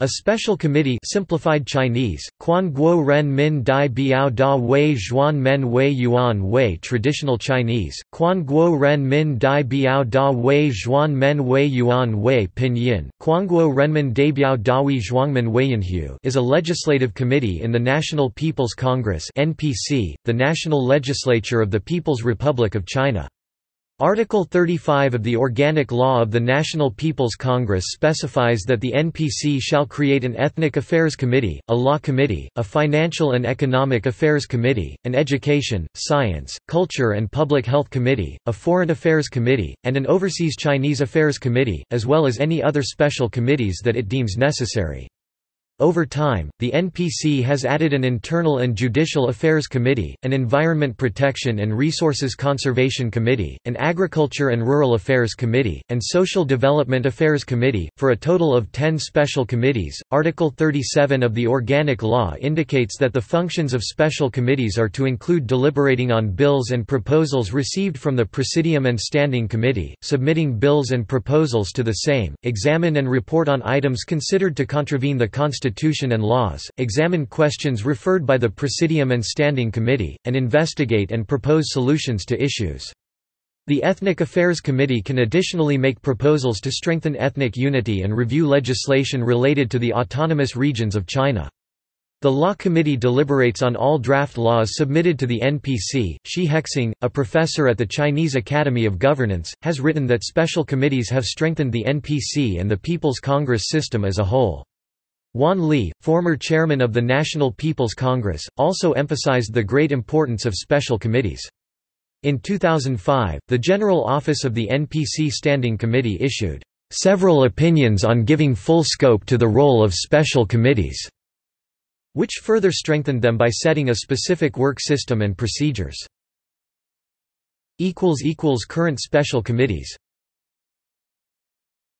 A special committee simplified Chinese, Quan Guo Ren Min Dai Biao Da Wei Zhuan Men Wei Yuan Wei Traditional Chinese, Quan Guo Ren Min Dai Biao Da Wei Zhuan Men Wei Yuan Wei Pinyin, Quan Guo Renmin Dai Biao Dawi Zhuangmen Weiyanhu is a legislative committee in the National People's Congress NPC, the national legislature of the People's Republic of China. Article 35 of the Organic Law of the National People's Congress specifies that the NPC shall create an Ethnic Affairs Committee, a Law Committee, a Financial and Economic Affairs Committee, an Education, Science, Culture and Public Health Committee, a Foreign Affairs Committee, and an Overseas Chinese Affairs Committee, as well as any other special committees that it deems necessary. Over time, the NPC has added an Internal and Judicial Affairs Committee, an Environment Protection and Resources Conservation Committee, an Agriculture and Rural Affairs Committee, and Social Development Affairs Committee, for a total of 10 special committees. Article 37 of the Organic Law indicates that the functions of special committees are to include deliberating on bills and proposals received from the Presidium and Standing Committee, submitting bills and proposals to the same, examine and report on items considered to contravene the Constitution Constitution and laws, examine questions referred by the Presidium and Standing Committee, and investigate and propose solutions to issues. The Ethnic Affairs Committee can additionally make proposals to strengthen ethnic unity and review legislation related to the autonomous regions of China. The Law Committee deliberates on all draft laws submitted to the NPC. Shi Hexing, a professor at the Chinese Academy of Governance, has written that special committees have strengthened the NPC and the People's Congress system as a whole. Wan Li, former chairman of the National People's Congress, also emphasized the great importance of special committees. In 2005, the General Office of the NPC Standing Committee issued several opinions on giving full scope to the role of special committees, which further strengthened them by setting a specific work system and procedures. Current special committees